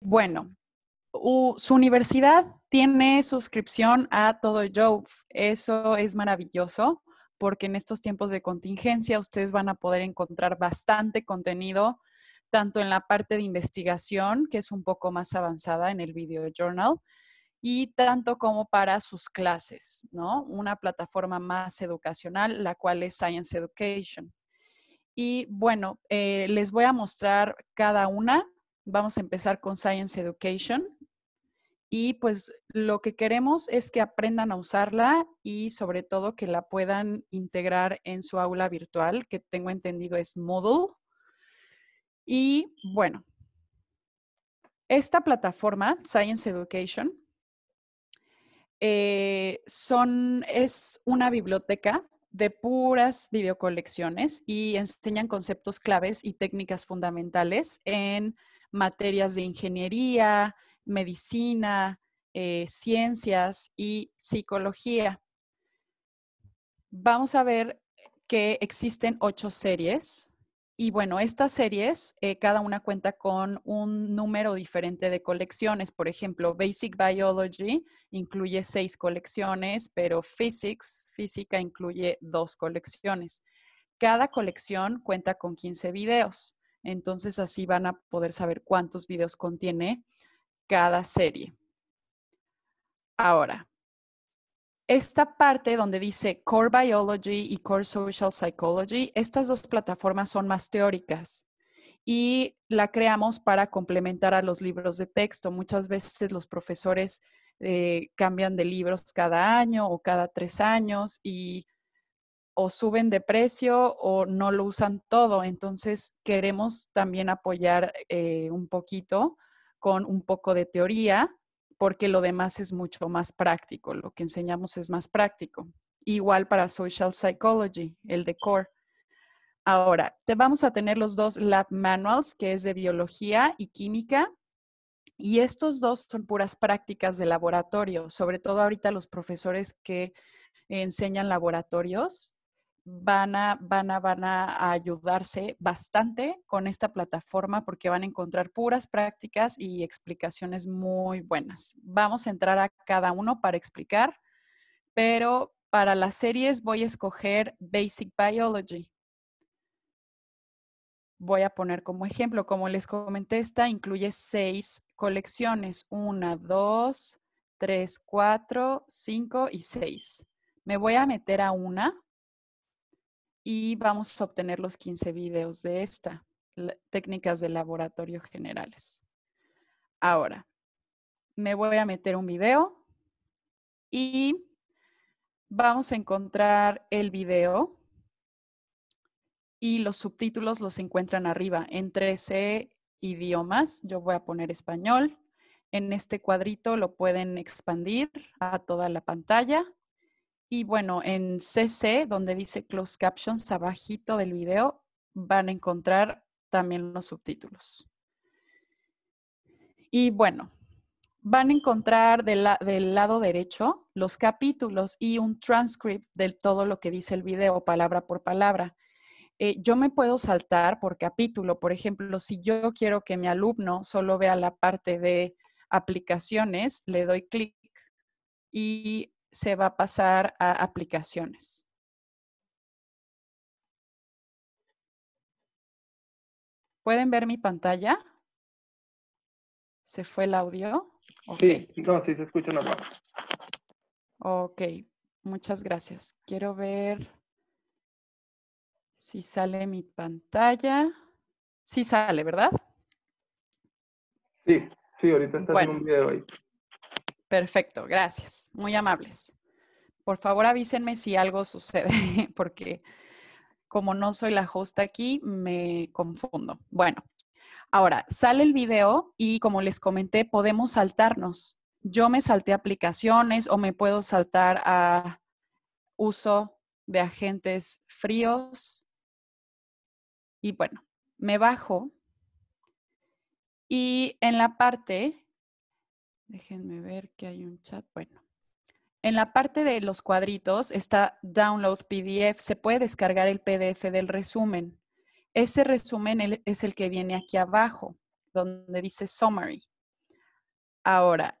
Bueno, su universidad tiene suscripción a todo Jove. Eso es maravilloso porque en estos tiempos de contingencia ustedes van a poder encontrar bastante contenido, tanto en la parte de investigación, que es un poco más avanzada en el video journal, y tanto como para sus clases, ¿no? Una plataforma más educacional, la cual es Science Education. Y bueno, eh, les voy a mostrar cada una Vamos a empezar con Science Education. Y pues lo que queremos es que aprendan a usarla y sobre todo que la puedan integrar en su aula virtual, que tengo entendido es Moodle. Y bueno, esta plataforma, Science Education, eh, son, es una biblioteca de puras videocolecciones y enseñan conceptos claves y técnicas fundamentales en materias de ingeniería, medicina, eh, ciencias y psicología. Vamos a ver que existen ocho series y bueno, estas series, eh, cada una cuenta con un número diferente de colecciones. Por ejemplo, Basic Biology incluye seis colecciones, pero Physics, física, incluye dos colecciones. Cada colección cuenta con 15 videos. Entonces así van a poder saber cuántos videos contiene cada serie. Ahora, esta parte donde dice Core Biology y Core Social Psychology, estas dos plataformas son más teóricas y la creamos para complementar a los libros de texto. Muchas veces los profesores eh, cambian de libros cada año o cada tres años y o suben de precio o no lo usan todo. Entonces queremos también apoyar eh, un poquito con un poco de teoría, porque lo demás es mucho más práctico, lo que enseñamos es más práctico. Igual para Social Psychology, el decor Ahora, te vamos a tener los dos lab manuals, que es de biología y química, y estos dos son puras prácticas de laboratorio, sobre todo ahorita los profesores que enseñan laboratorios van a, van a, ayudarse bastante con esta plataforma porque van a encontrar puras prácticas y explicaciones muy buenas. Vamos a entrar a cada uno para explicar, pero para las series voy a escoger Basic Biology. Voy a poner como ejemplo, como les comenté, esta incluye seis colecciones, una, dos, tres, cuatro, cinco y seis. Me voy a meter a una y vamos a obtener los 15 videos de esta, técnicas de laboratorio generales. Ahora, me voy a meter un video y vamos a encontrar el video y los subtítulos los encuentran arriba en 13 idiomas. Yo voy a poner español. En este cuadrito lo pueden expandir a toda la pantalla y bueno, en CC, donde dice Closed Captions, abajito del video, van a encontrar también los subtítulos. Y bueno, van a encontrar del lado derecho los capítulos y un transcript de todo lo que dice el video, palabra por palabra. Eh, yo me puedo saltar por capítulo. Por ejemplo, si yo quiero que mi alumno solo vea la parte de aplicaciones, le doy clic y se va a pasar a aplicaciones. ¿Pueden ver mi pantalla? ¿Se fue el audio? Sí, no, sí se escucha normal. Ok, muchas gracias. Quiero ver si sale mi pantalla. Sí sale, ¿verdad? Sí, sí, ahorita está en un video ahí. Perfecto, gracias. Muy amables. Por favor, avísenme si algo sucede, porque como no soy la host aquí, me confundo. Bueno, ahora sale el video y como les comenté, podemos saltarnos. Yo me salté aplicaciones o me puedo saltar a uso de agentes fríos. Y bueno, me bajo y en la parte Déjenme ver que hay un chat. Bueno, en la parte de los cuadritos está Download PDF. Se puede descargar el PDF del resumen. Ese resumen es el que viene aquí abajo, donde dice Summary. Ahora,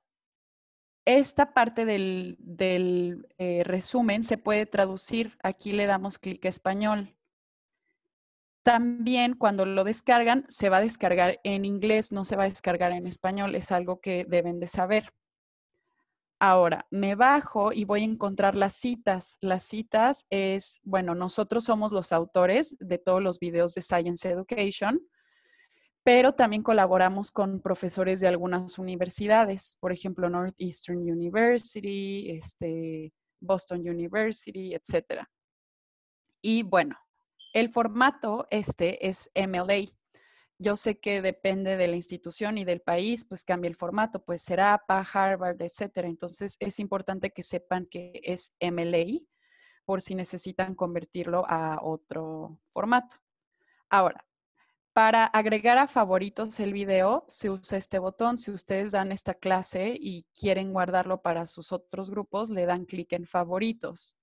esta parte del, eh, resumen se puede traducir. Aquí le damos clic a español. También cuando lo descargan, se va a descargar en inglés, no se va a descargar en español, es algo que deben de saber. Ahora, me bajo y voy a encontrar las citas. Las citas es, bueno, nosotros somos los autores de todos los videos de Science Education, pero también colaboramos con profesores de algunas universidades, por ejemplo, Northeastern University, este, Boston University, etc. Y bueno, el formato este es MLA. Yo sé que depende de la institución y del país, pues cambia el formato, pues será APA, Harvard, etc. Entonces es importante que sepan que es MLA por si necesitan convertirlo a otro formato. Ahora, para agregar a favoritos el video, se usa este botón. Si ustedes dan esta clase y quieren guardarlo para sus otros grupos, le dan clic en favoritos.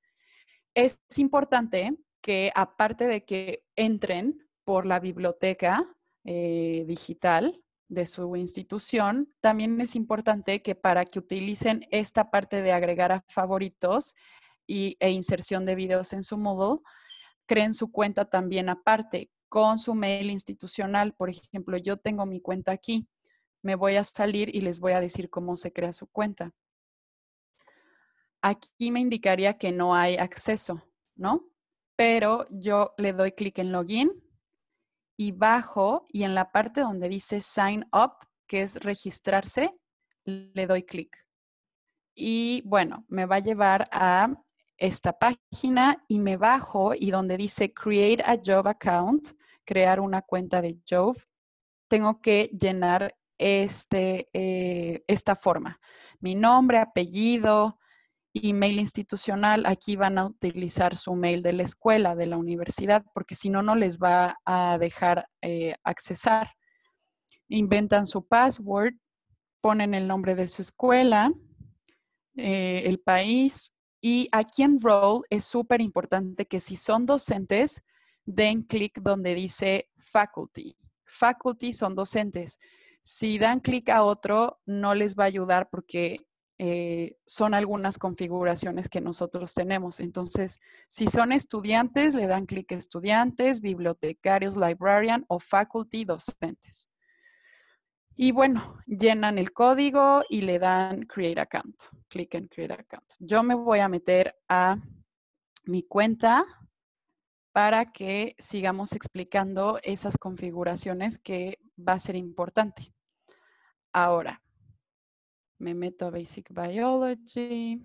Es importante que aparte de que entren por la biblioteca eh, digital de su institución, también es importante que para que utilicen esta parte de agregar a favoritos y, e inserción de videos en su Moodle, creen su cuenta también aparte con su mail institucional. Por ejemplo, yo tengo mi cuenta aquí, me voy a salir y les voy a decir cómo se crea su cuenta. Aquí me indicaría que no hay acceso, ¿no? pero yo le doy clic en login y bajo y en la parte donde dice sign up, que es registrarse, le doy clic. Y bueno, me va a llevar a esta página y me bajo y donde dice create a job account, crear una cuenta de job, tengo que llenar este, eh, esta forma. Mi nombre, apellido, email institucional, aquí van a utilizar su mail de la escuela, de la universidad, porque si no, no les va a dejar eh, accesar. Inventan su password, ponen el nombre de su escuela, eh, el país, y aquí en Roll es súper importante que si son docentes, den clic donde dice faculty. Faculty son docentes. Si dan clic a otro, no les va a ayudar porque eh, son algunas configuraciones que nosotros tenemos. Entonces, si son estudiantes, le dan clic a estudiantes, bibliotecarios, librarian o faculty docentes. Y bueno, llenan el código y le dan Create Account. Clic en Create Account. Yo me voy a meter a mi cuenta para que sigamos explicando esas configuraciones que va a ser importante. Ahora, me meto a Basic Biology,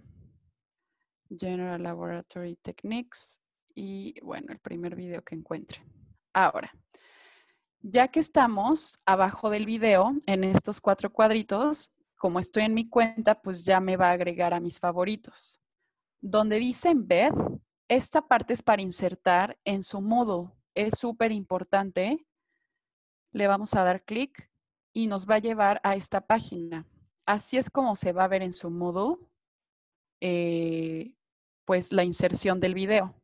General Laboratory Techniques y bueno, el primer video que encuentre. Ahora, ya que estamos abajo del video, en estos cuatro cuadritos, como estoy en mi cuenta, pues ya me va a agregar a mis favoritos. Donde dice embed, esta parte es para insertar en su Moodle. Es súper importante. Le vamos a dar clic y nos va a llevar a esta página así es como se va a ver en su Moodle, eh, pues la inserción del video.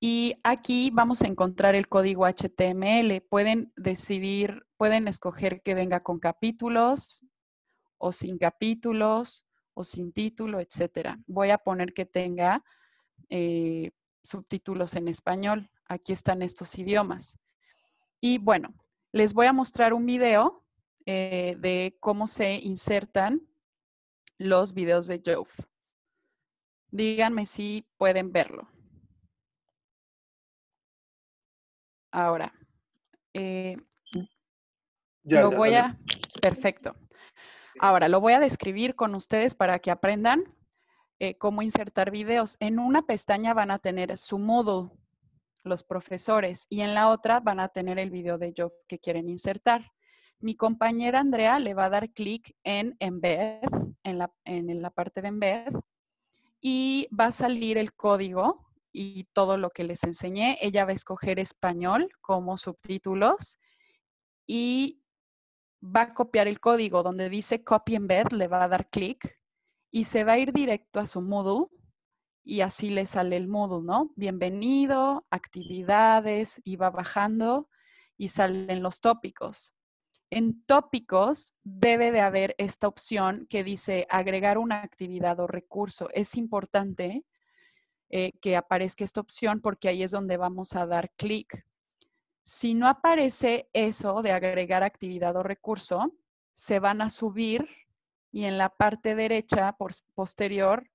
Y aquí vamos a encontrar el código HTML. Pueden decidir, pueden escoger que venga con capítulos o sin capítulos o sin título, etc. Voy a poner que tenga eh, subtítulos en español. Aquí están estos idiomas. Y bueno, les voy a mostrar un video eh, de cómo se insertan los videos de Jove. Díganme si pueden verlo. Ahora, eh, lo voy a... Perfecto. Ahora, lo voy a describir con ustedes para que aprendan eh, cómo insertar videos. En una pestaña van a tener su modo los profesores, y en la otra van a tener el video de Jove que quieren insertar. Mi compañera Andrea le va a dar clic en Embed, en la, en la parte de Embed, y va a salir el código y todo lo que les enseñé. Ella va a escoger español como subtítulos y va a copiar el código donde dice copy embed, le va a dar clic y se va a ir directo a su Moodle y así le sale el Moodle, ¿no? Bienvenido, actividades y va bajando y salen los tópicos en tópicos debe de haber esta opción que dice agregar una actividad o recurso. Es importante eh, que aparezca esta opción porque ahí es donde vamos a dar clic. Si no aparece eso de agregar actividad o recurso, se van a subir y en la parte derecha posterior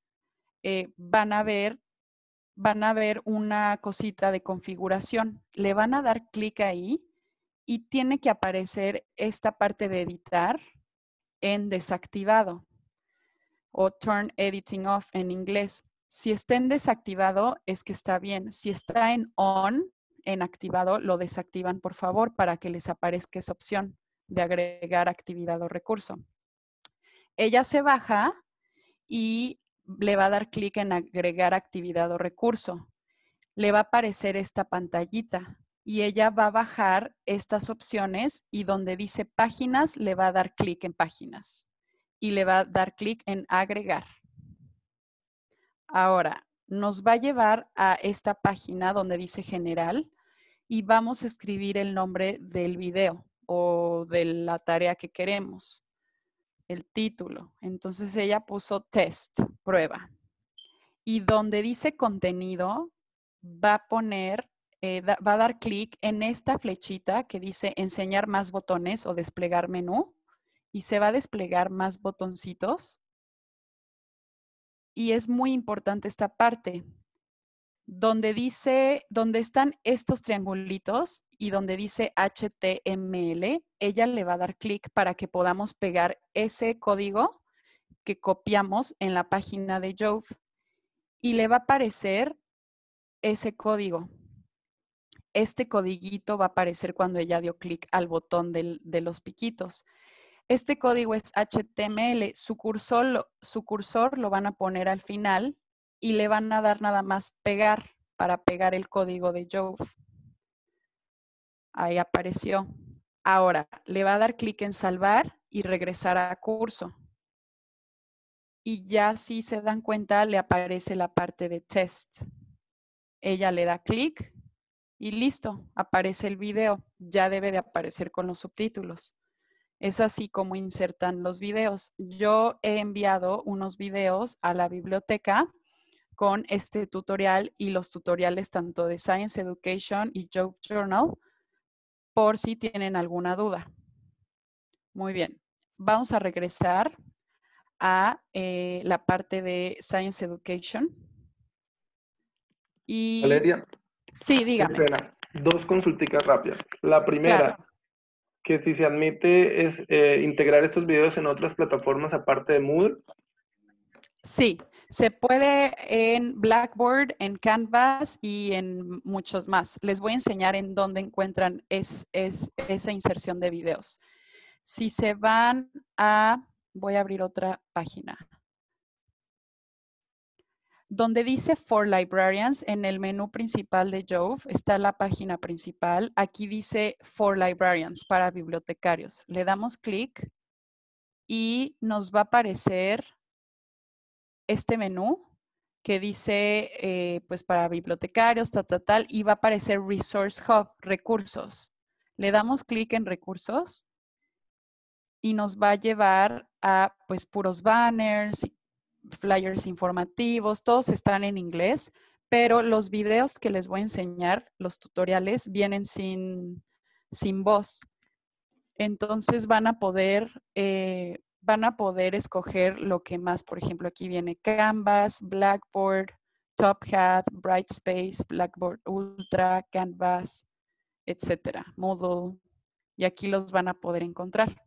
eh, van a ver van a ver una cosita de configuración. Le van a dar clic ahí y tiene que aparecer esta parte de editar en desactivado o turn editing off en inglés. Si está en desactivado es que está bien. Si está en on, en activado, lo desactivan por favor para que les aparezca esa opción de agregar actividad o recurso. Ella se baja y le va a dar clic en agregar actividad o recurso. Le va a aparecer esta pantallita y ella va a bajar estas opciones y donde dice páginas le va a dar clic en páginas y le va a dar clic en agregar. Ahora, nos va a llevar a esta página donde dice general y vamos a escribir el nombre del video o de la tarea que queremos, el título. Entonces ella puso test, prueba. Y donde dice contenido, va a poner eh, va a dar clic en esta flechita que dice enseñar más botones o desplegar menú y se va a desplegar más botoncitos. Y es muy importante esta parte donde dice, donde están estos triangulitos y donde dice HTML, ella le va a dar clic para que podamos pegar ese código que copiamos en la página de Jove y le va a aparecer ese código este codiguito va a aparecer cuando ella dio clic al botón de los piquitos. Este código es HTML, su cursor, lo, su cursor lo van a poner al final y le van a dar nada más pegar para pegar el código de Jove. Ahí apareció. Ahora, le va a dar clic en salvar y regresar a curso. Y ya si se dan cuenta, le aparece la parte de test. Ella le da clic y listo, aparece el video, ya debe de aparecer con los subtítulos. Es así como insertan los videos. Yo he enviado unos videos a la biblioteca con este tutorial y los tutoriales tanto de Science Education y Job Journal por si tienen alguna duda. Muy bien, vamos a regresar a eh, la parte de Science Education. Y... Valeria, Sí, diga. dos consulticas rápidas. La primera, que si se admite es eh, integrar estos videos en otras plataformas aparte de Moodle. Sí, se puede en Blackboard, en Canvas y en muchos más. Les voy a enseñar en dónde encuentran esa inserción de videos. Si se van a, voy a abrir otra página. Donde dice For Librarians, en el menú principal de Jove está la página principal. Aquí dice For Librarians para bibliotecarios. Le damos clic y nos va a aparecer este menú que dice, eh, pues para bibliotecarios, tal, tal, tal, y va a aparecer Resource Hub, recursos. Le damos clic en recursos y nos va a llevar a, pues, puros banners y flyers informativos, todos están en inglés, pero los videos que les voy a enseñar, los tutoriales, vienen sin, voz. Entonces van a poder... Eh, van a poder escoger lo que más, por ejemplo, aquí viene Canvas, Blackboard, Top Hat, Brightspace, Blackboard Ultra, Canvas, etcétera, modo y aquí los van a poder encontrar.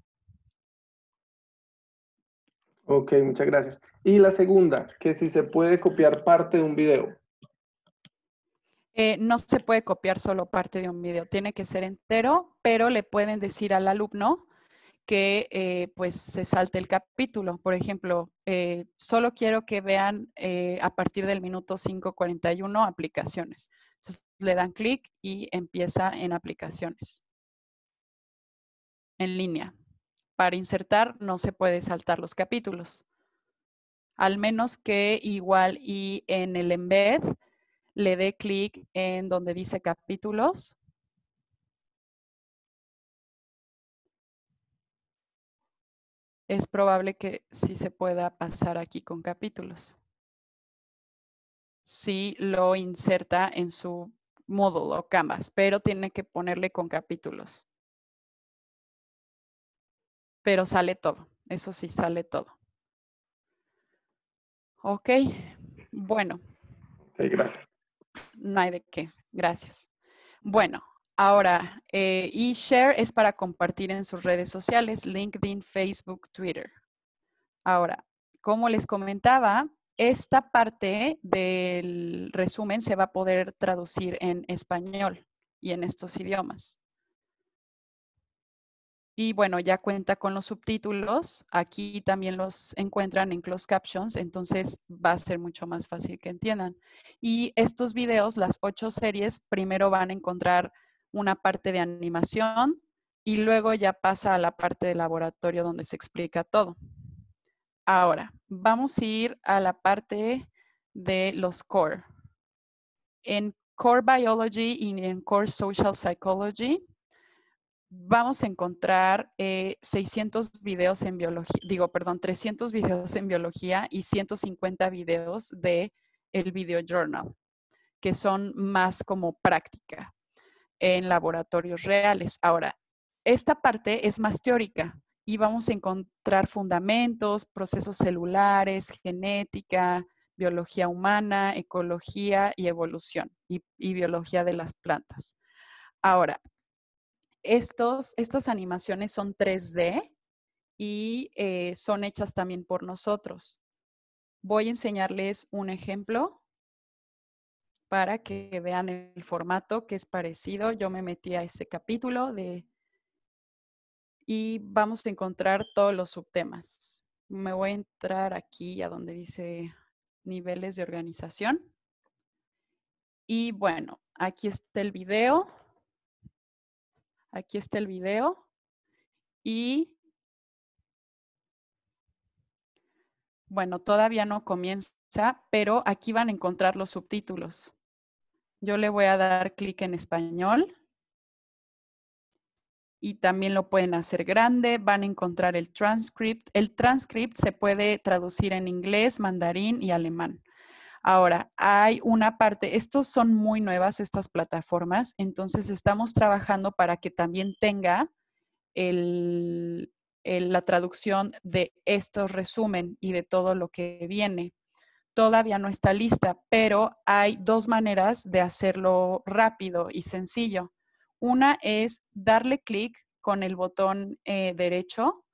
Ok, muchas gracias. Y la segunda, que si se puede copiar parte de un video. Eh, no se puede copiar solo parte de un video, tiene que ser entero, pero le pueden decir al alumno que eh, pues se salte el capítulo. Por ejemplo, eh, solo quiero que vean a partir del minuto 5.41 aplicaciones. Entonces le dan clic y empieza en aplicaciones en línea para insertar no se puede saltar los capítulos. Al menos que igual y en el embed le dé clic en donde dice capítulos. Es probable que sí se pueda pasar aquí con capítulos. Si lo inserta en su módulo Canvas, pero tiene que ponerle con capítulos pero sale todo, eso sí sale todo. Ok, bueno. Sí, gracias. No hay de qué, gracias. Bueno, ahora, eShare eh, es para compartir en sus redes sociales, LinkedIn, Facebook, Twitter. Ahora, como les comentaba, esta parte del resumen se va a poder traducir en español y en estos idiomas. Y bueno, ya cuenta con los subtítulos. Aquí también los encuentran en closed captions, entonces va a ser mucho más fácil que entiendan. Y estos videos, las ocho series, primero van a encontrar una parte de animación y luego ya pasa a la parte de laboratorio donde se explica todo. Ahora, vamos a ir a la parte de los core. En Core Biology y en Core Social Psychology vamos a encontrar 600 eh, videos en biología, digo, perdón, 300 videos en biología y 150 videos de el video journal, que son más como práctica en laboratorios reales. Ahora, esta parte es más teórica y vamos a encontrar fundamentos, procesos celulares, genética, biología humana, ecología y evolución y, y biología de las plantas. Ahora, estas animaciones son 3D y eh, son hechas también por nosotros. Voy a enseñarles un ejemplo para que vean el formato que es parecido. Yo me metí a este capítulo de y vamos a encontrar todos los subtemas. Me voy a entrar aquí a donde dice niveles de organización. Y bueno, aquí está el video Aquí está el video. Y bueno, todavía no comienza, pero aquí van a encontrar los subtítulos. Yo le voy a dar clic en español y también lo pueden hacer grande. Van a encontrar el transcript. El transcript se puede traducir en inglés, mandarín y alemán. Ahora, hay una parte, estos son muy nuevas, estas plataformas, entonces estamos trabajando para que también tenga la traducción de estos resumen y de todo lo que viene. Todavía no está lista, pero hay dos maneras de hacerlo rápido y sencillo. Una es darle clic con el botón eh, derecho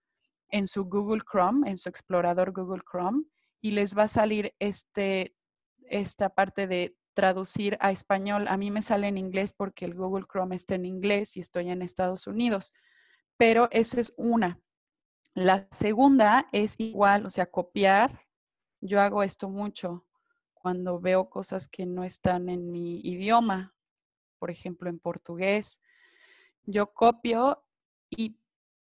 en su Google Chrome, en su explorador Google Chrome, y les va a salir este esta parte de traducir a español. A mí me sale en inglés porque el Google Chrome está en inglés y estoy en Estados Unidos, pero esa es una. La segunda es igual, o sea, copiar. Yo hago esto mucho cuando veo cosas que no están en mi idioma, por ejemplo, en portugués. Yo copio y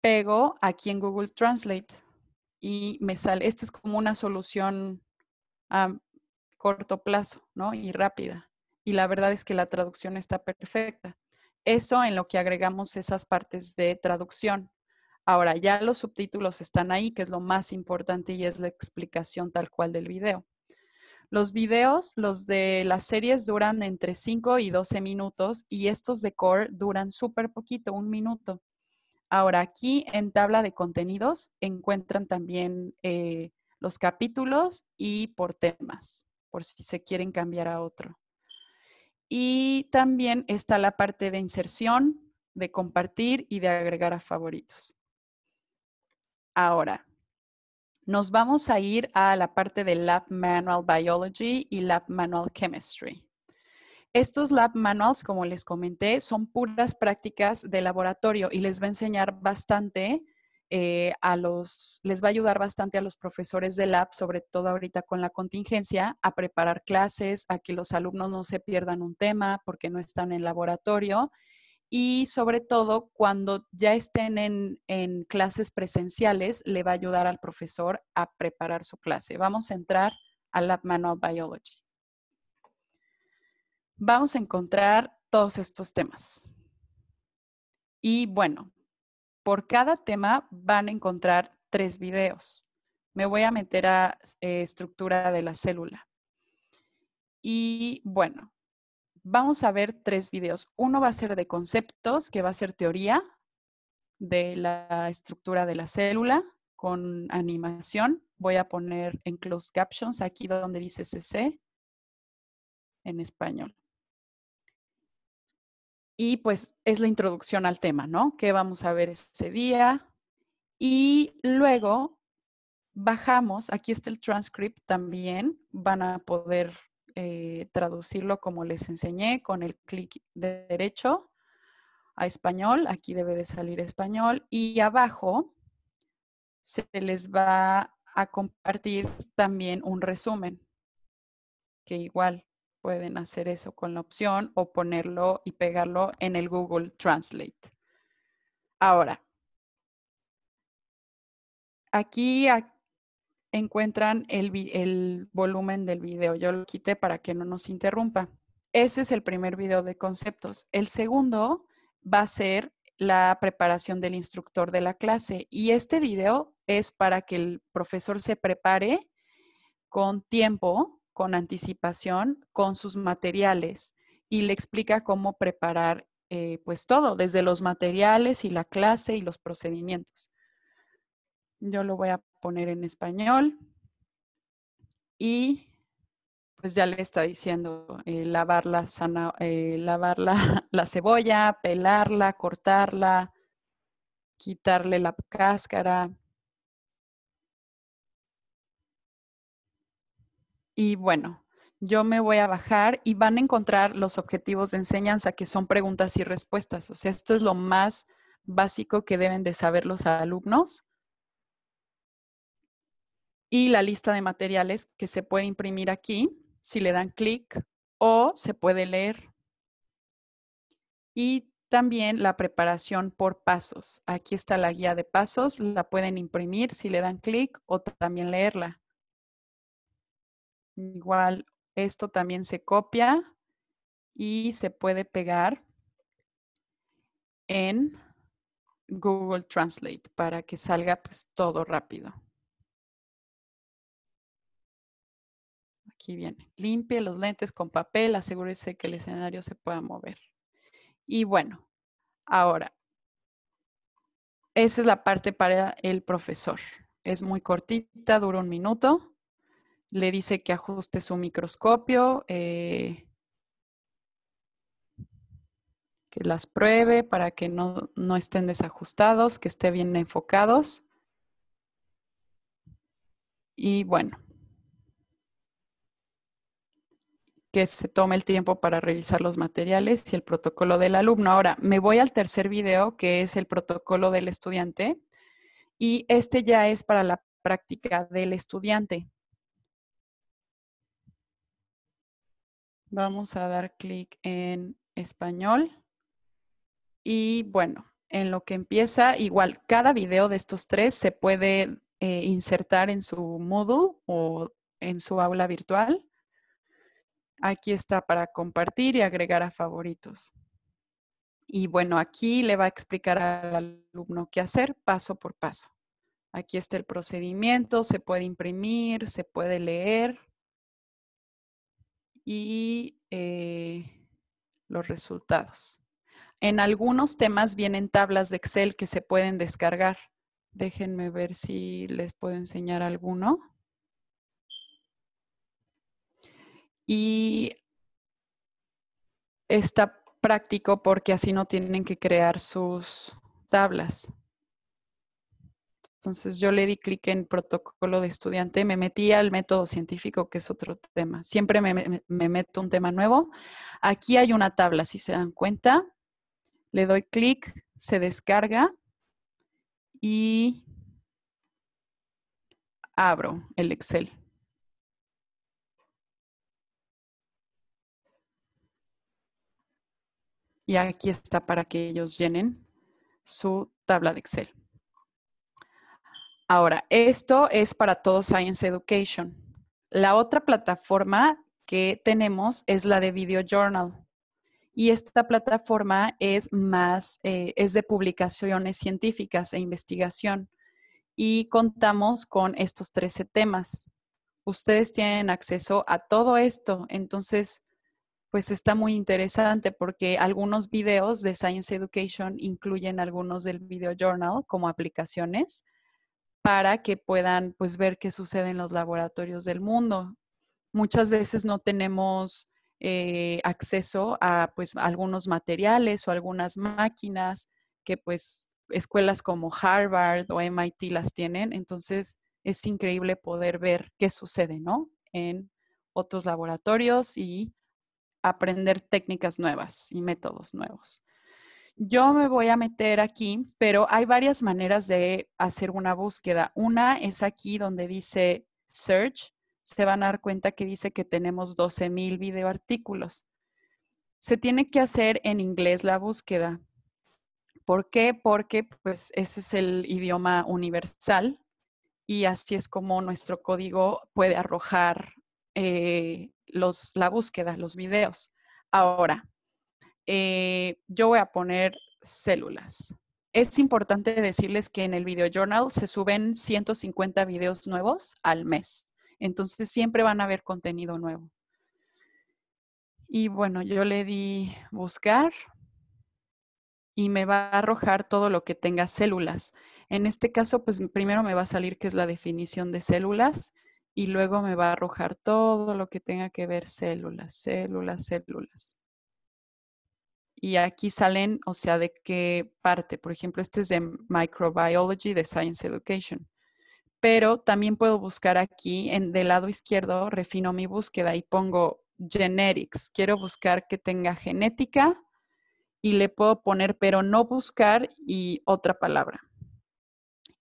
pego aquí en Google Translate y me sale, esto es como una solución a corto plazo, ¿no? Y rápida. Y la verdad es que la traducción está perfecta. Eso en lo que agregamos esas partes de traducción. Ahora, ya los subtítulos están ahí, que es lo más importante y es la explicación tal cual del video. Los videos, los de las series duran entre 5 y 12 minutos y estos de core duran súper poquito, un minuto. Ahora aquí en tabla de contenidos encuentran también eh, los capítulos y por temas por si se quieren cambiar a otro. Y también está la parte de inserción, de compartir y de agregar a favoritos. Ahora, nos vamos a ir a la parte de Lab Manual Biology y Lab Manual Chemistry. Estos lab manuals, como les comenté, son puras prácticas de laboratorio y les va a enseñar bastante eh, a los, les va a ayudar bastante a los profesores del lab, sobre todo ahorita con la contingencia, a preparar clases, a que los alumnos no se pierdan un tema porque no están en laboratorio y sobre todo cuando ya estén en, clases presenciales, le va a ayudar al profesor a preparar su clase. Vamos a entrar al Lab Manual Biology. Vamos a encontrar todos estos temas. Y bueno, por cada tema van a encontrar tres videos. Me voy a meter a eh, estructura de la célula. Y bueno, vamos a ver tres videos. Uno va a ser de conceptos, que va a ser teoría de la estructura de la célula con animación. Voy a poner en closed captions aquí donde dice CC en español. Y pues es la introducción al tema, ¿no? ¿Qué vamos a ver ese día? Y luego bajamos, aquí está el transcript también, van a poder eh, traducirlo como les enseñé con el clic derecho a español, aquí debe de salir español y abajo se les va a compartir también un resumen, que igual pueden hacer eso con la opción o ponerlo y pegarlo en el Google Translate. Ahora, aquí encuentran el, volumen del video. Yo lo quité para que no nos interrumpa. Ese es el primer video de conceptos. El segundo va a ser la preparación del instructor de la clase. Y este video es para que el profesor se prepare con tiempo con anticipación con sus materiales y le explica cómo preparar eh, pues todo, desde los materiales y la clase y los procedimientos. Yo lo voy a poner en español y pues ya le está diciendo eh, lavar, eh, la cebolla, pelarla, cortarla, quitarle la cáscara, Y bueno, yo me voy a bajar y van a encontrar los objetivos de enseñanza, que son preguntas y respuestas. O sea, esto es lo más básico que deben de saber los alumnos. Y la lista de materiales que se puede imprimir aquí, si le dan clic, o se puede leer. Y también la preparación por pasos. Aquí está la guía de pasos, la pueden imprimir si le dan clic o también leerla. Igual, esto también se copia y se puede pegar en Google Translate para que salga pues todo rápido. Aquí viene. Limpie los lentes con papel, asegúrese que el escenario se pueda mover. Y bueno, ahora, esa es la parte para el profesor. Es muy cortita, dura un minuto le dice que ajuste su microscopio, eh, que las pruebe para que no, no estén desajustados, que estén bien enfocados. Y bueno, que se tome el tiempo para revisar los materiales y el protocolo del alumno. Ahora, me voy al tercer video, que es el protocolo del estudiante, y este ya es para la práctica del estudiante. Vamos a dar clic en español. Y bueno, en lo que empieza, igual cada video de estos tres se puede eh, insertar en su Moodle o en su aula virtual. Aquí está para compartir y agregar a favoritos. Y bueno, aquí le va a explicar al alumno qué hacer paso por paso. Aquí está el procedimiento, se puede imprimir, se puede leer y eh, los resultados. En algunos temas vienen tablas de Excel que se pueden descargar. Déjenme ver si les puedo enseñar alguno. Y está práctico porque así no tienen que crear sus tablas. Entonces yo le di clic en protocolo de estudiante, me metí al método científico, que es otro tema. Siempre me, meto un tema nuevo. Aquí hay una tabla, si se dan cuenta. Le doy clic, se descarga y abro el Excel. Y aquí está para que ellos llenen su tabla de Excel. Ahora, esto es para todo Science Education. La otra plataforma que tenemos es la de Video Journal. Y esta plataforma es más, eh, es de publicaciones científicas e investigación. Y contamos con estos 13 temas. Ustedes tienen acceso a todo esto. Entonces, pues está muy interesante porque algunos videos de Science Education incluyen algunos del Video Journal como aplicaciones para que puedan pues ver qué sucede en los laboratorios del mundo. Muchas veces no tenemos eh, acceso a pues algunos materiales o algunas máquinas que pues escuelas como Harvard o MIT las tienen, entonces es increíble poder ver qué sucede, ¿no? En otros laboratorios y aprender técnicas nuevas y métodos nuevos yo me voy a meter aquí, pero hay varias maneras de hacer una búsqueda. Una es aquí donde dice search, se van a dar cuenta que dice que tenemos 12.000 videoartículos. Se tiene que hacer en inglés la búsqueda. ¿Por qué? Porque pues ese es el idioma universal y así es como nuestro código puede arrojar eh, la búsqueda, los videos. Ahora, eh, yo voy a poner células. Es importante decirles que en el video journal se suben 150 videos nuevos al mes. Entonces siempre van a haber contenido nuevo. Y bueno, yo le di buscar y me va a arrojar todo lo que tenga células. En este caso, pues primero me va a salir que es la definición de células y luego me va a arrojar todo lo que tenga que ver células, células, células. Y aquí salen, o sea, de qué parte. Por ejemplo, este es de Microbiology de Science Education. Pero también puedo buscar aquí, en, del lado izquierdo, refino mi búsqueda y pongo Genetics. Quiero buscar que tenga genética y le puedo poner, pero no buscar y otra palabra.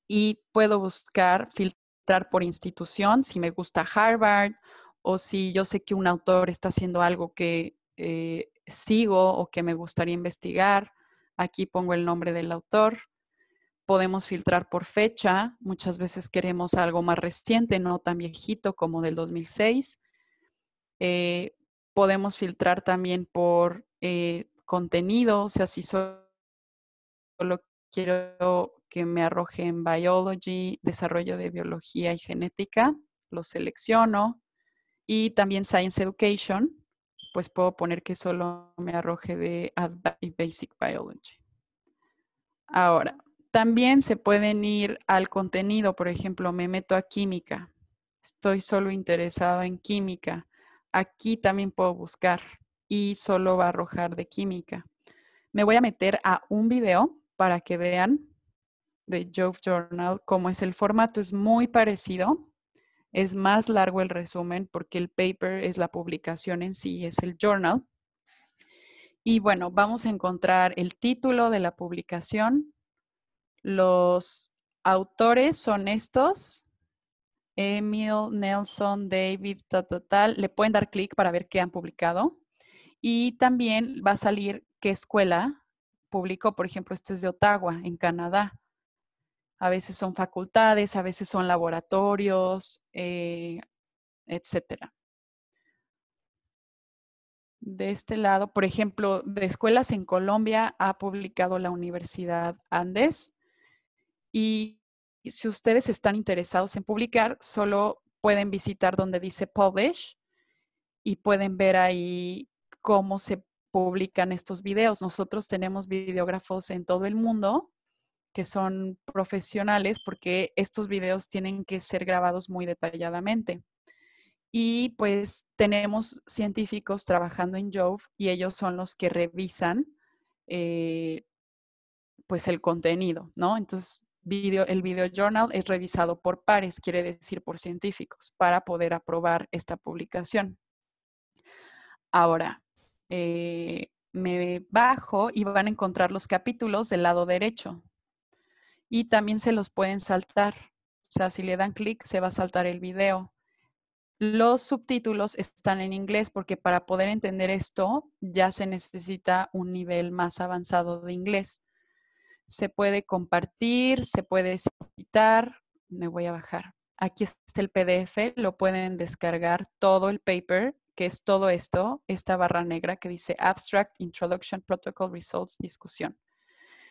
Y puedo buscar, filtrar por institución, si me gusta Harvard o si yo sé que un autor está haciendo algo que eh, sigo o que me gustaría investigar. Aquí pongo el nombre del autor. Podemos filtrar por fecha. Muchas veces queremos algo más reciente, no tan viejito como del 2006. Eh, podemos filtrar también por eh, contenido, o sea, si solo quiero que me arroje en Biology, Desarrollo de Biología y Genética, lo selecciono. Y también Science Education, pues puedo poner que solo me arroje de Basic Biology. Ahora, también se pueden ir al contenido, por ejemplo, me meto a química, estoy solo interesado en química. Aquí también puedo buscar y solo va a arrojar de química. Me voy a meter a un video para que vean de Jove Journal cómo es el formato, es muy parecido es más largo el resumen porque el paper es la publicación en sí, es el journal. Y bueno, vamos a encontrar el título de la publicación. Los autores son estos, Emil, Nelson, David, tal, Le pueden dar clic para ver qué han publicado. Y también va a salir qué escuela publicó. Por ejemplo, este es de Ottawa, en Canadá a veces son facultades, a veces son laboratorios, eh, etcétera. De este lado, por ejemplo, de escuelas en Colombia ha publicado la Universidad Andes y si ustedes están interesados en publicar, solo pueden visitar donde dice Publish y pueden ver ahí cómo se publican estos videos. Nosotros tenemos videógrafos en todo el mundo que son profesionales porque estos videos tienen que ser grabados muy detalladamente. Y pues tenemos científicos trabajando en Jove y ellos son los que revisan eh, pues el contenido, ¿no? Entonces video, el video journal es revisado por pares, quiere decir por científicos, para poder aprobar esta publicación. Ahora, eh, me bajo y van a encontrar los capítulos del lado derecho, y también se los pueden saltar. O sea, si le dan clic, se va a saltar el video. Los subtítulos están en inglés porque para poder entender esto ya se necesita un nivel más avanzado de inglés. Se puede compartir, se puede citar. Me voy a bajar. Aquí está el PDF, lo pueden descargar todo el paper, que es todo esto, esta barra negra que dice Abstract Introduction Protocol Results Discusión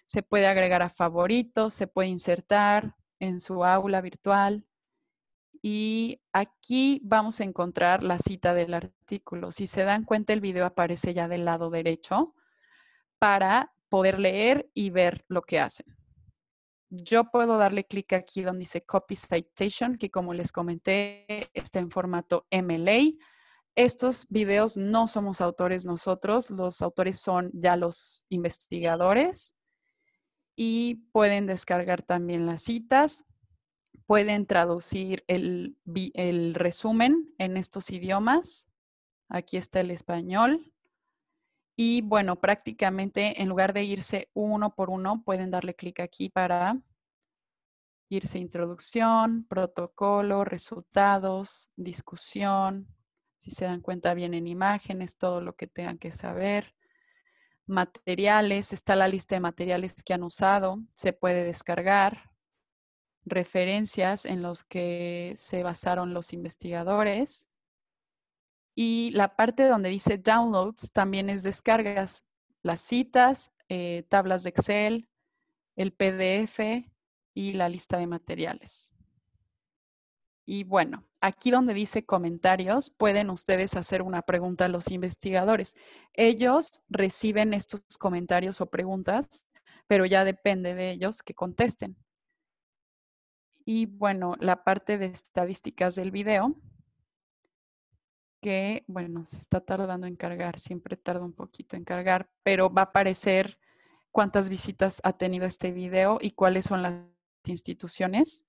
se puede agregar a favoritos, se puede insertar en su aula virtual. Y aquí vamos a encontrar la cita del artículo. Si se dan cuenta, el video aparece ya del lado derecho para poder leer y ver lo que hacen. Yo puedo darle clic aquí donde dice Copy Citation, que como les comenté, está en formato MLA. Estos videos no somos autores nosotros, los autores son ya los investigadores y pueden descargar también las citas, pueden traducir el, resumen en estos idiomas. Aquí está el español. Y bueno, prácticamente en lugar de irse uno por uno, pueden darle clic aquí para irse introducción, protocolo, resultados, discusión, si se dan cuenta bien en imágenes, todo lo que tengan que saber, materiales, está la lista de materiales que han usado, se puede descargar, referencias en los que se basaron los investigadores. Y la parte donde dice downloads también es descargas, las citas, eh, tablas de Excel, el PDF y la lista de materiales. Y bueno, aquí donde dice comentarios, pueden ustedes hacer una pregunta a los investigadores. Ellos reciben estos comentarios o preguntas, pero ya depende de ellos que contesten. Y bueno, la parte de estadísticas del video, que bueno, se está tardando en cargar, siempre tarda un poquito en cargar, pero va a aparecer cuántas visitas ha tenido este video y cuáles son las instituciones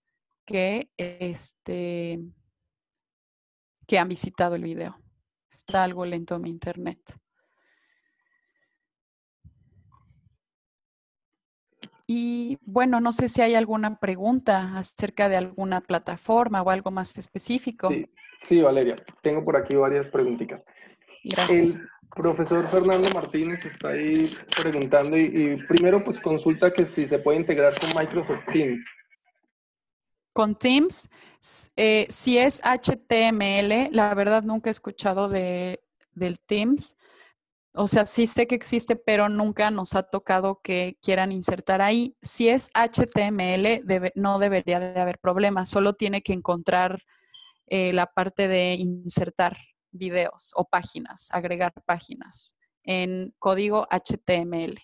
que, este, que han visitado el video. Está algo lento mi internet. Y bueno, no sé si hay alguna pregunta acerca de alguna plataforma o algo más específico. Sí, Valeria, tengo por aquí varias preguntitas. Gracias. El profesor Fernando Martínez está ahí preguntando y, y primero pues consulta que si se puede integrar con Microsoft Teams con Teams, eh, si es HTML, la verdad nunca he escuchado de, del Teams. O sea, sí sé que existe, pero nunca nos ha tocado que quieran insertar ahí. Si es HTML, no debería de haber problema, solo tiene que encontrar eh, la parte de insertar videos o páginas, agregar páginas en código HTML.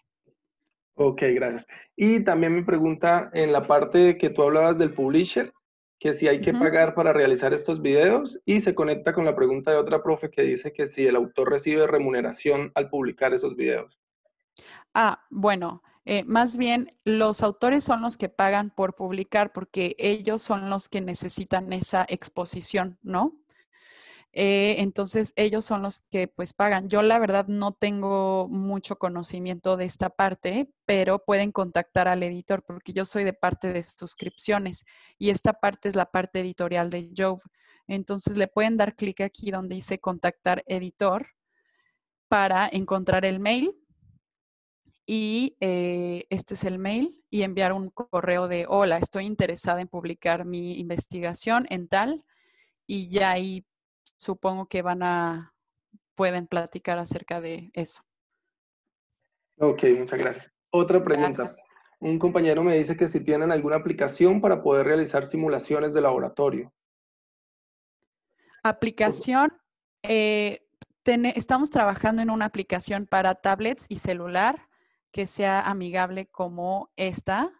Ok, gracias. Y también me pregunta en la parte que tú hablabas del publisher, que si hay que pagar para realizar estos videos y se conecta con la pregunta de otra profe que dice que si el autor recibe remuneración al publicar esos videos. Ah, bueno, eh, más bien los autores son los que pagan por publicar porque ellos son los que necesitan esa exposición, ¿no? Eh, entonces ellos son los que pues pagan. Yo la verdad no tengo mucho conocimiento de esta parte, pero pueden contactar al editor porque yo soy de parte de suscripciones y esta parte es la parte editorial de Job. Entonces le pueden dar clic aquí donde dice contactar editor para encontrar el mail y eh, este es el mail y enviar un correo de hola, estoy interesada en publicar mi investigación en tal y ya ahí supongo que van a, pueden platicar acerca de eso. Ok, muchas gracias. Otra pregunta. Un compañero me dice que si tienen alguna aplicación para poder realizar simulaciones de laboratorio. Aplicación. Eh, estamos trabajando en una aplicación para tablets y celular que sea amigable como esta.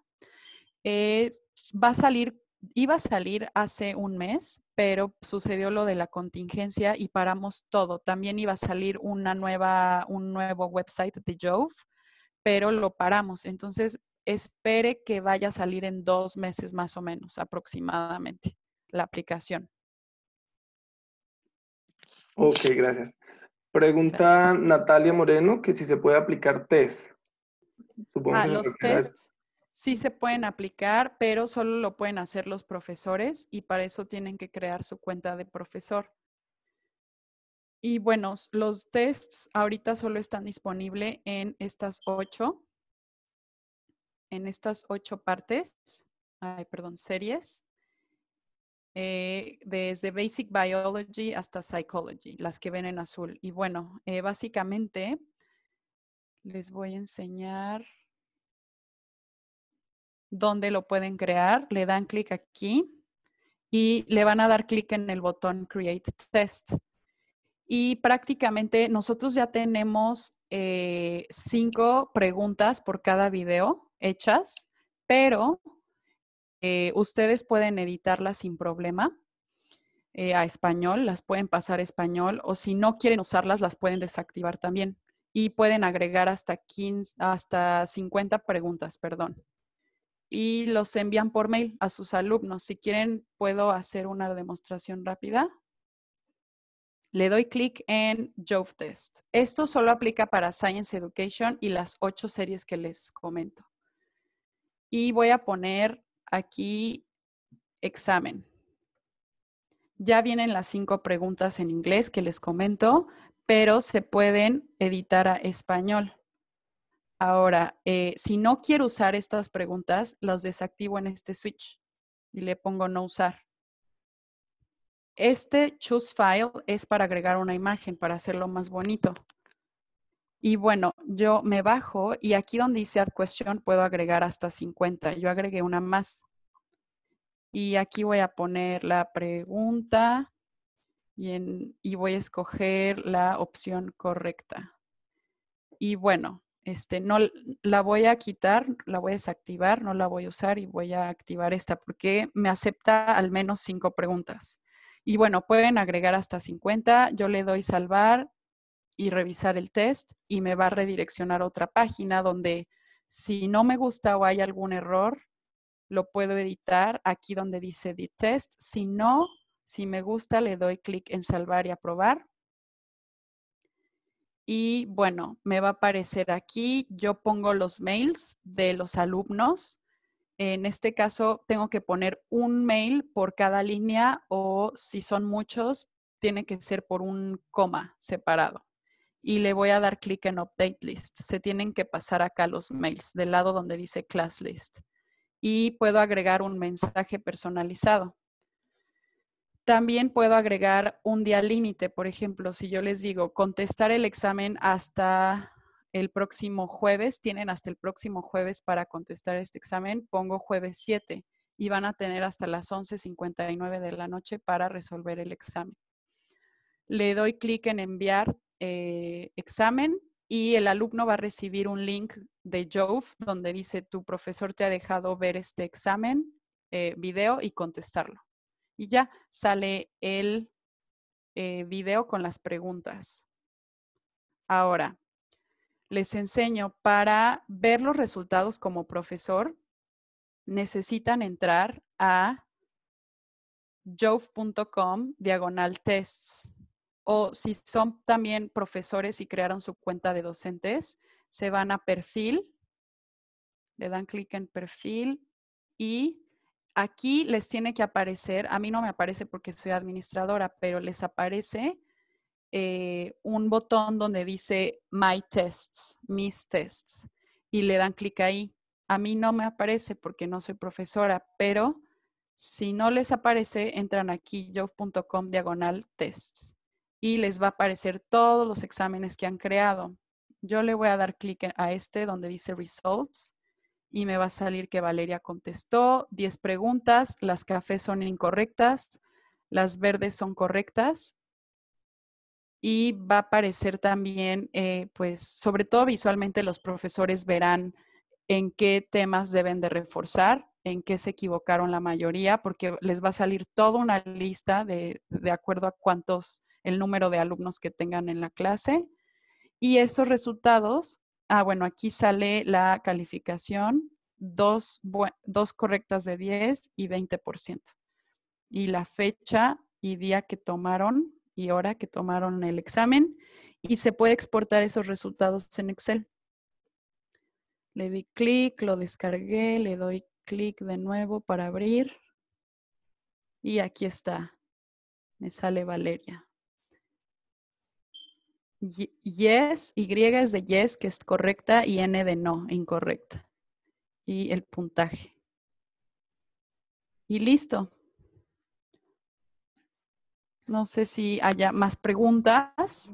Eh, va a salir iba a salir hace un mes, pero sucedió lo de la contingencia y paramos todo. También iba a salir una nueva, un nuevo website de Jove, pero lo paramos. Entonces, espere que vaya a salir en dos meses más o menos aproximadamente la aplicación. Ok, gracias. Pregunta Natalia Moreno que si se puede aplicar test. Supongo ah, los tests. Sí se pueden aplicar, pero solo lo pueden hacer los profesores y para eso tienen que crear su cuenta de profesor. Y bueno, los tests ahorita solo están disponibles en estas ocho, en estas ocho partes, ay, perdón, series, eh, desde Basic Biology hasta Psychology, las que ven en azul. Y bueno, eh, básicamente les voy a enseñar dónde lo pueden crear. Le dan clic aquí y le van a dar clic en el botón Create Test. Y prácticamente nosotros ya tenemos eh, cinco preguntas por cada video hechas, pero eh, ustedes pueden editarlas sin problema. Eh, a español, las pueden pasar a español o si no quieren usarlas, las pueden desactivar también y pueden agregar hasta 15, hasta 50 preguntas, perdón y los envían por mail a sus alumnos. Si quieren, puedo hacer una demostración rápida. Le doy clic en Jove Test. Esto solo aplica para Science Education y las ocho series que les comento. Y voy a poner aquí examen. Ya vienen las cinco preguntas en inglés que les comento, pero se pueden editar a español. Ahora, eh, si no quiero usar estas preguntas, las desactivo en este switch y le pongo no usar. Este choose file es para agregar una imagen, para hacerlo más bonito. Y bueno, yo me bajo y aquí donde dice add question puedo agregar hasta 50. Yo agregué una más. Y aquí voy a poner la pregunta y voy a escoger la opción correcta. Y bueno, este, no la voy a quitar, la voy a desactivar, no la voy a usar y voy a activar esta porque me acepta al menos cinco preguntas. Y bueno, pueden agregar hasta 50, yo le doy salvar y revisar el test y me va a redireccionar a otra página donde si no me gusta o hay algún error, lo puedo editar aquí donde dice edit test. Si no, si me gusta, le doy clic en salvar y aprobar y bueno, me va a aparecer aquí, yo pongo los mails de los alumnos. En este caso, tengo que poner un mail por cada línea o si son muchos, tiene que ser por un coma separado. Y le voy a dar clic en Update List. Se tienen que pasar acá los mails del lado donde dice Class List. Y puedo agregar un mensaje personalizado. También puedo agregar un día límite, por ejemplo, si yo les digo contestar el examen hasta el próximo jueves, tienen hasta el próximo jueves para contestar este examen, pongo jueves 7 y van a tener hasta las 11.59 de la noche para resolver el examen. Le doy clic en enviar eh, examen y el alumno va a recibir un link de Jove donde dice tu profesor te ha dejado ver este examen, eh, video y contestarlo y ya sale el eh, video con las preguntas. Ahora, les enseño, para ver los resultados como profesor, necesitan entrar a jove.com diagonal tests. O si son también profesores y crearon su cuenta de docentes, se van a perfil, le dan clic en perfil y aquí les tiene que aparecer, a mí no me aparece porque soy administradora, pero les aparece eh, un botón donde dice My Tests, mis tests, y le dan clic ahí. A mí no me aparece porque no soy profesora, pero si no les aparece, entran aquí yo.com diagonal tests y les va a aparecer todos los exámenes que han creado. Yo le voy a dar clic a este donde dice results y me va a salir que Valeria contestó 10 preguntas, las cafés son incorrectas, las verdes son correctas y va a aparecer también, eh, pues sobre todo visualmente los profesores verán en qué temas deben de reforzar, en qué se equivocaron la mayoría, porque les va a salir toda una lista de, de acuerdo a cuántos, el número de alumnos que tengan en la clase. Y esos resultados Ah, bueno, aquí sale la calificación, dos, correctas de 10 y 20%. Y la fecha y día que tomaron y hora que tomaron el examen. Y se puede exportar esos resultados en Excel. Le di clic, lo descargué, le doy clic de nuevo para abrir. Y aquí está. Me sale Valeria. Yes, Y es de yes, que es correcta, y N de no, incorrecta. Y el puntaje. Y listo. No sé si haya más preguntas.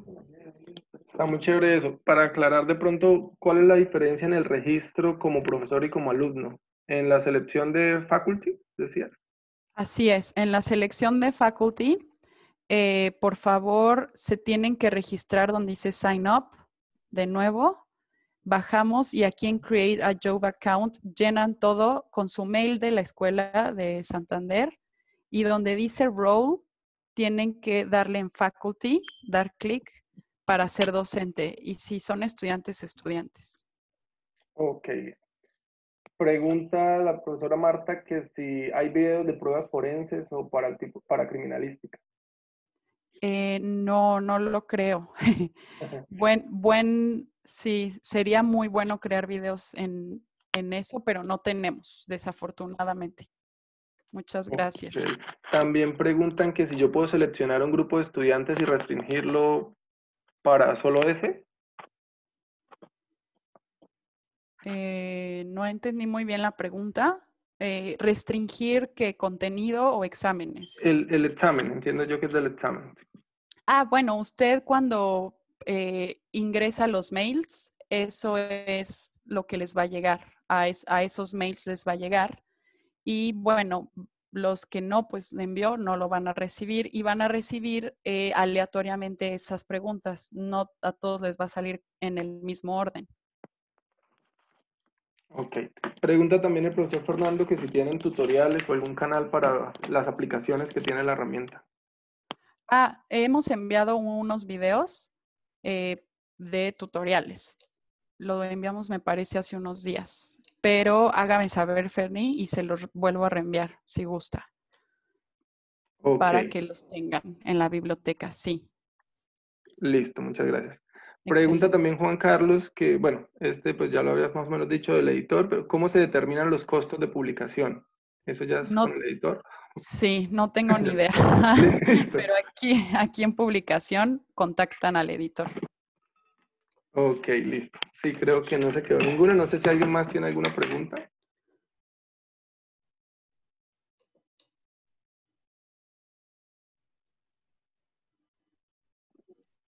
Está muy chévere eso. Para aclarar de pronto, ¿cuál es la diferencia en el registro como profesor y como alumno? En la selección de faculty, decías. Así es, en la selección de faculty eh, por favor, se tienen que registrar donde dice sign up de nuevo. Bajamos y aquí en Create a Job Account llenan todo con su mail de la escuela de Santander y donde dice Role tienen que darle en Faculty, dar clic para ser docente y si son estudiantes, estudiantes. Ok. Pregunta la profesora Marta que si hay videos de pruebas forenses o para, para criminalística. Eh, no, no lo creo. buen, buen, sí, sería muy bueno crear videos en, en eso, pero no tenemos, desafortunadamente. Muchas gracias. También preguntan que si yo puedo seleccionar un grupo de estudiantes y restringirlo para solo ese. Eh, no entendí muy bien la pregunta. Eh, ¿Restringir qué contenido o exámenes? El, el, examen, entiendo yo que es del examen. Ah, bueno, usted cuando eh, ingresa los mails, eso es lo que les va a llegar, a, esos mails les va a llegar. Y bueno, los que no, pues envió, no lo van a recibir y van a recibir eh, aleatoriamente esas preguntas. No a todos les va a salir en el mismo orden. Ok. Pregunta también el profesor Fernando que si tienen tutoriales o algún canal para las aplicaciones que tiene la herramienta. Ah, hemos enviado unos videos eh, de tutoriales. Lo enviamos, me parece, hace unos días. Pero hágame saber, Ferni, y se los vuelvo a reenviar, si gusta. Para que los tengan en la biblioteca, sí. Listo, muchas gracias. Pregunta también Juan Carlos, que bueno, este pues ya lo habías más o menos dicho del editor, pero ¿cómo se determinan los costos de publicación? Eso ya es con el editor. Sí, no tengo ni idea. Pero aquí, aquí en publicación contactan al editor. Ok, listo. Sí, creo que no se quedó ninguno. No sé si alguien más tiene alguna pregunta.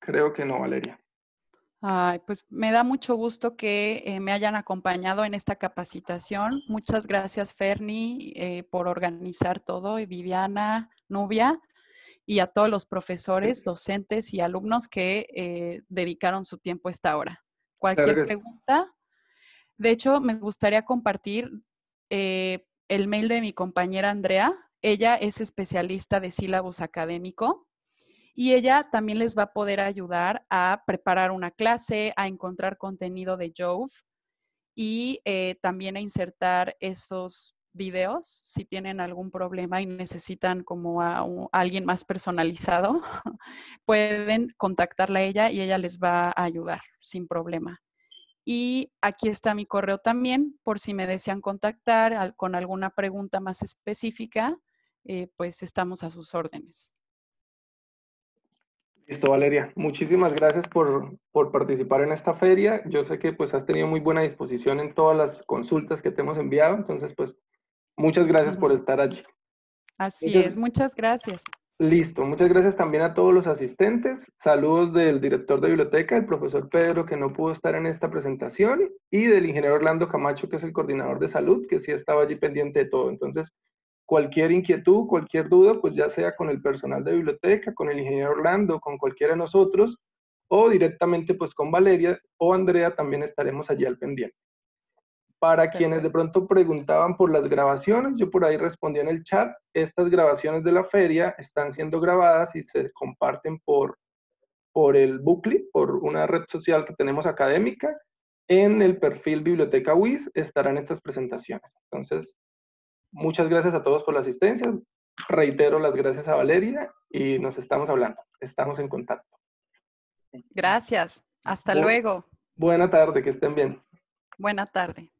Creo que no, Valeria pues me da mucho gusto que eh, me hayan acompañado en esta capacitación. Muchas gracias, Ferni, eh, por organizar todo, y Viviana, Nubia, y a todos los profesores, docentes y alumnos que eh, dedicaron su tiempo a esta hora. Cualquier pregunta. De hecho, me gustaría compartir el mail de mi compañera Andrea. Ella es especialista de sílabos académico y ella también les va a poder ayudar a preparar una clase, a encontrar contenido de Jove y eh, también a insertar esos videos si tienen algún problema y necesitan como a, alguien más personalizado, pueden contactarla a ella y ella les va a ayudar sin problema. Y aquí está mi correo también por si me desean contactar con alguna pregunta más específica, eh, pues estamos a sus órdenes. Listo, Valeria. Muchísimas gracias por, por, participar en esta feria. Yo sé que pues has tenido muy buena disposición en todas las consultas que te hemos enviado, entonces pues muchas gracias por estar allí. Así es, muchas gracias. Listo, muchas gracias también a todos los asistentes. Saludos del director de biblioteca, el profesor Pedro, que no pudo estar en esta presentación, y del ingeniero Orlando Camacho, que es el coordinador de salud, que sí estaba allí pendiente de todo. Entonces, cualquier inquietud, cualquier duda, pues ya sea con el personal de biblioteca, con el ingeniero Orlando, con cualquiera de nosotros, o directamente pues con Valeria o Andrea también estaremos allí al pendiente. Para quienes de pronto preguntaban por las grabaciones, yo por ahí respondí en el chat, estas grabaciones de la feria están siendo grabadas y se comparten por, por el bucle por una red social que tenemos académica. En el perfil Biblioteca WIS estarán estas presentaciones. Entonces, Muchas gracias a todos por la asistencia. Reitero las gracias a Valeria y nos estamos hablando. Estamos en contacto. Gracias. Hasta luego. Buena tarde, que estén bien. Buena tarde.